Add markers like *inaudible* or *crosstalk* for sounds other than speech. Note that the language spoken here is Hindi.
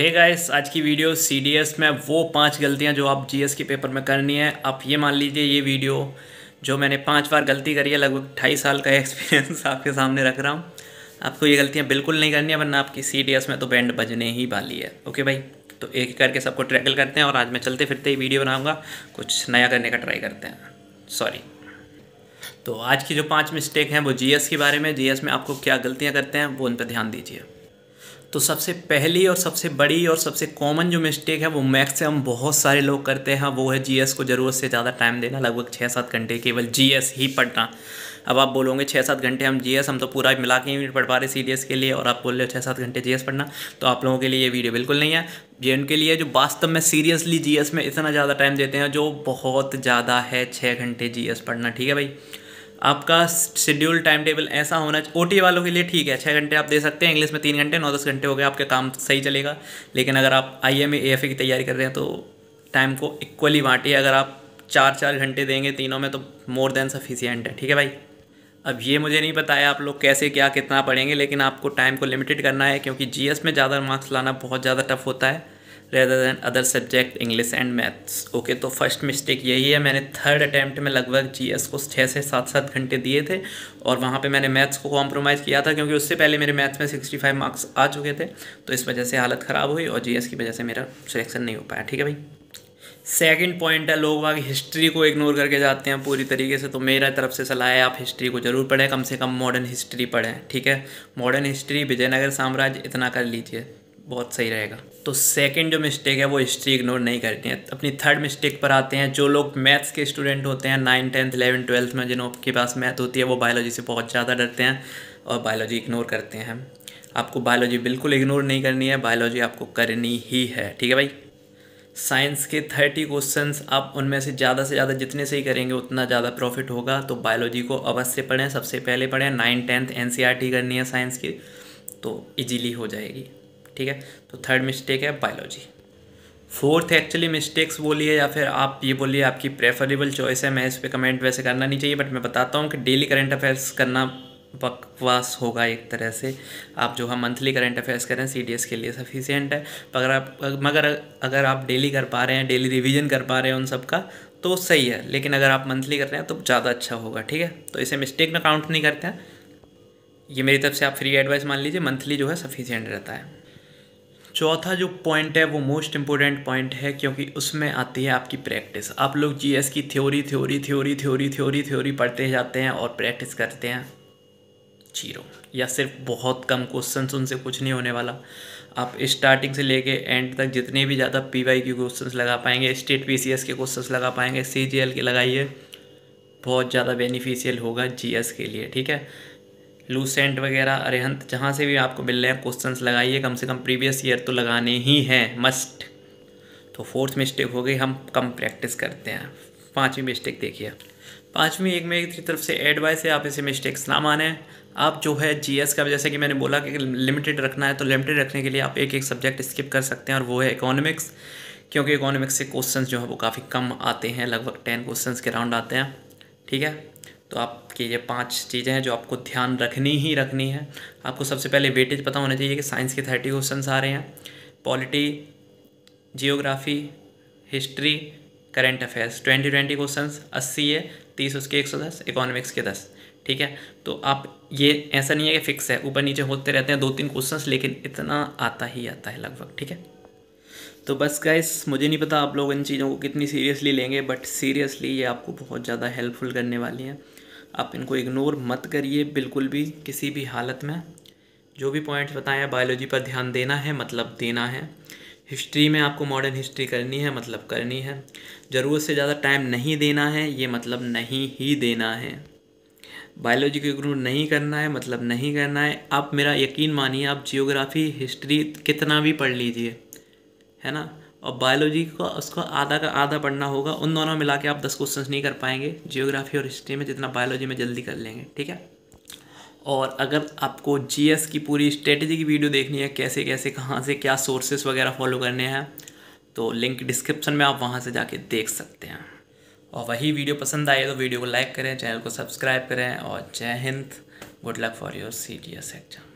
हे hey गाइस आज की वीडियो सी में वो पांच गलतियां जो आप जी के पेपर में करनी है आप ये मान लीजिए ये वीडियो जो मैंने पांच बार गलती करी है लगभग ढाई साल का एक्सपीरियंस *laughs* आपके सामने रख रहा हूँ आपको ये गलतियां बिल्कुल नहीं करनी है वरना आपकी सी में तो बैंड बजने ही वाली है ओके भाई तो एक एक करके सबको ट्रैकल करते हैं और आज मैं चलते फिरते ही वीडियो बनाऊँगा कुछ नया करने का ट्राई करते हैं सॉरी तो आज की जो पाँच मिस्टेक हैं वो जी के बारे में जी में आपको क्या गलतियाँ करते हैं वो उन पर ध्यान दीजिए तो सबसे पहली और सबसे बड़ी और सबसे कॉमन जो मिस्टेक है वो मैथ्स से हम बहुत सारे लोग करते हैं वो है जीएस को ज़रूरत से ज़्यादा टाइम देना लगभग छः सात घंटे केवल जीएस ही पढ़ना अब आप बोलोगे छः सात घंटे हम जीएस हम तो पूरा मिला के ही पढ़ पा रहे सी के लिए और आप बोल रहे हो छः सात घंटे जीएस पढ़ना तो आप लोगों के लिए ये वीडियो बिल्कुल नहीं है ये उनके लिए जो वास्तव में सीरियसली जीएस में इतना ज़्यादा टाइम देते हैं जो बहुत ज़्यादा है छः घंटे जीएस पढ़ना ठीक है भाई आपका शेड्यूल टाइम टेबल ऐसा होना ओ वालों के लिए ठीक है छः घंटे आप दे सकते हैं इंग्लिश में तीन घंटे नौ दस घंटे हो गए आपका काम सही चलेगा लेकिन अगर आप आई एम की तैयारी कर रहे हैं तो टाइम को इक्वली बांटिए अगर आप चार चार घंटे देंगे तीनों में तो मोर देन सफिशियंट है ठीक है भाई अब ये मुझे नहीं पता है आप लोग कैसे क्या कितना पढ़ेंगे लेकिन आपको टाइम को लिमिटेड करना है क्योंकि जीएस में ज़्यादा मार्क्स लाना बहुत ज़्यादा टफ होता है rather than other subject English and maths okay तो फर्स्ट मिस्टेक यही है मैंने थर्ड अटैम्प्ट में लगभग एस को छः से सात सात घंटे दिए थे और वहाँ पे मैंने मैथ्स को कॉम्प्रोमाइज़ किया था क्योंकि उससे पहले मेरे मैथ्स में सिक्सटी फाइव मार्क्स आ चुके थे तो इस वजह से हालत ख़राब हुई और एस की वजह से मेरा सिलेक्शन नहीं हो पाया ठीक है भाई सेकंड पॉइंट है लोग वाग हिस्ट्री को इग्नोर करके जाते हैं पूरी तरीके से तो मेरा तरफ से सलाह है आप हिस्ट्री को ज़रूर पढ़ें कम से कम मॉडर्न हिस्ट्री पढ़ें ठीक है मॉडर्न हिस्ट्री विजयनगर साम्राज्य इतना कर लीजिए बहुत सही रहेगा तो सेकंड जो मिस्टेक है वो हिस्ट्री इग्नोर नहीं करनी है अपनी थर्ड मिस्टेक पर आते हैं जो लोग मैथ्स के स्टूडेंट होते हैं नाइन टेंथ इलेवन ट्वेल्थ में के पास मैथ होती है वो बायोलॉजी से बहुत ज़्यादा डरते हैं और बायोलॉजी इग्नोर करते हैं आपको बायोलॉजी बिल्कुल इग्नोर नहीं करनी है बायोलॉजी आपको करनी ही है ठीक है भाई साइंस के थर्टी क्वेश्चन आप उनमें से ज़्यादा से ज़्यादा जितने से ही करेंगे उतना ज़्यादा प्रॉफिट होगा तो बायोलॉजी को अवश्य पढ़ें सबसे पहले पढ़ें नाइन टेंथ एन करनी है साइंस की तो ईजीली हो जाएगी ठीक है तो थर्ड मिस्टेक है बायोलॉजी फोर्थ एक्चुअली मिस्टेक्स बोलिए या फिर आप ये बोलिए आपकी प्रेफरेबल चॉइस है मैं इस पर कमेंट वैसे करना नहीं चाहिए बट मैं बताता हूँ कि डेली करेंट अफेयर्स करना बकवास होगा एक तरह से आप जो है मंथली करेंट अफेयर्स करें सी के लिए सफिशियंट है अगर आप मगर अगर आप डेली कर पा रहे हैं डेली रिविज़न कर पा रहे हैं उन सब का तो सही है लेकिन अगर आप मंथली कर रहे हैं तो ज़्यादा अच्छा होगा ठीक है तो इसे मिस्टेक में काउंट नहीं करते हैं ये मेरी तरफ से आप फ्री एडवाइस मान लीजिए मंथली जो है सफिशियंट रहता है चौथा जो पॉइंट है वो मोस्ट इंपॉर्टेंट पॉइंट है क्योंकि उसमें आती है आपकी प्रैक्टिस आप लोग जीएस की theory theory theory theory theory theory पढ़ते जाते हैं और प्रैक्टिस करते हैं जीरो या सिर्फ बहुत कम क्वेश्चन उनसे कुछ नहीं होने वाला आप स्टार्टिंग से लेके एंड तक जितने भी ज़्यादा पी वाई क्यू क्वेश्चन लगा पाएंगे स्टेट पी सी एस के क्वेश्चन लगा पाएंगे सी जी एल के लगाइए बहुत ज़्यादा बेनिफिशियल होगा जी एस के लिए ठीक है लूसेंट वगैरह अरेहंत जहाँ से भी आपको मिल रहे हैं क्वेश्चंस लगाइए कम से कम प्रीवियस ईयर तो लगाने ही हैं मस्ट तो फोर्थ मिस्टेक हो गई हम कम प्रैक्टिस करते हैं पाँचवीं मिस्टेक देखिए पाँचवीं एक मेरी तरफ से एडवाइस है आप इसे मिस्टेक्स ना माने आप जो है जीएस का जैसे कि मैंने बोला कि लिमिटेड रखना है तो लिमिटेड रखने के लिए आप एक एक सब्जेक्ट स्किप कर सकते हैं और वो है इकोनॉमिक्स क्योंकि इकोनॉमिक्स से क्वेश्चंस जो है वो काफ़ी कम आते हैं लगभग टेन क्वेश्चन के राउंड आते हैं ठीक है तो आपके ये पांच चीज़ें हैं जो आपको ध्यान रखनी ही रखनी है आपको सबसे पहले वेटेज पता होना चाहिए कि साइंस के थर्टी क्वेश्चन आ रहे हैं polity geography history current affairs twenty twenty question अस्सी है तीस उसके एक सौ दस इकोनॉमिक्स के दस ठीक है तो आप ये ऐसा नहीं है कि फिक्स है ऊपर नीचे होते रहते हैं दो तीन क्वेश्चन लेकिन इतना आता ही आता है लगभग ठीक है तो बस गाइस मुझे नहीं पता आप लोग इन चीज़ों को कितनी सीरियसली लेंगे बट सीरियसली ये आपको बहुत ज़्यादा हेल्पफुल करने वाली हैं आप इनको इग्नोर मत करिए बिल्कुल भी किसी भी हालत में जो भी पॉइंट्स बताएं हैं बायोलॉजी पर ध्यान देना है मतलब देना है हिस्ट्री में आपको मॉडर्न हिस्ट्री करनी है मतलब करनी है ज़रूरत से ज़्यादा टाइम नहीं देना है ये मतलब नहीं ही देना है बायोलॉजी को इग्नोर नहीं करना है मतलब नहीं करना है आप मेरा यकीन मानिए आप जियोग्राफी हिस्ट्री कितना भी पढ़ लीजिए है ना और बायोलॉजी का उसका आधा का आधा पढ़ना होगा उन दोनों मिला के आप दस क्वेश्चन नहीं कर पाएंगे जियोग्राफी और हिस्ट्री में जितना बायोलॉजी में जल्दी कर लेंगे ठीक है और अगर आपको जीएस की पूरी स्ट्रेटजी की वीडियो देखनी है कैसे कैसे कहाँ से क्या सोर्सेस वगैरह फॉलो करने हैं तो लिंक डिस्क्रिप्शन में आप वहाँ से जाके देख सकते हैं और वही वीडियो पसंद आए तो वीडियो को लाइक करें चैनल को सब्सक्राइब करें और जय हिंद good luck for your C exam